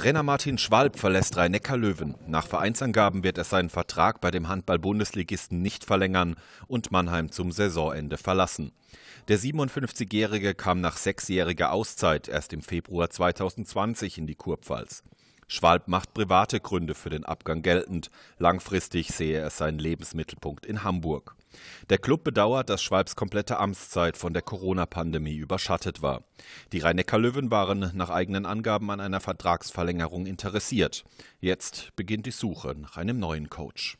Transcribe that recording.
Trainer Martin Schwalb verlässt Rhein-Neckar-Löwen. Nach Vereinsangaben wird er seinen Vertrag bei dem Handball-Bundesligisten nicht verlängern und Mannheim zum Saisonende verlassen. Der 57-Jährige kam nach sechsjähriger Auszeit erst im Februar 2020 in die Kurpfalz. Schwalb macht private Gründe für den Abgang geltend. Langfristig sehe er seinen Lebensmittelpunkt in Hamburg. Der Club bedauert, dass Schwalbs komplette Amtszeit von der Corona-Pandemie überschattet war. Die Rhein-Neckar-Löwen waren nach eigenen Angaben an einer Vertragsverlängerung interessiert. Jetzt beginnt die Suche nach einem neuen Coach.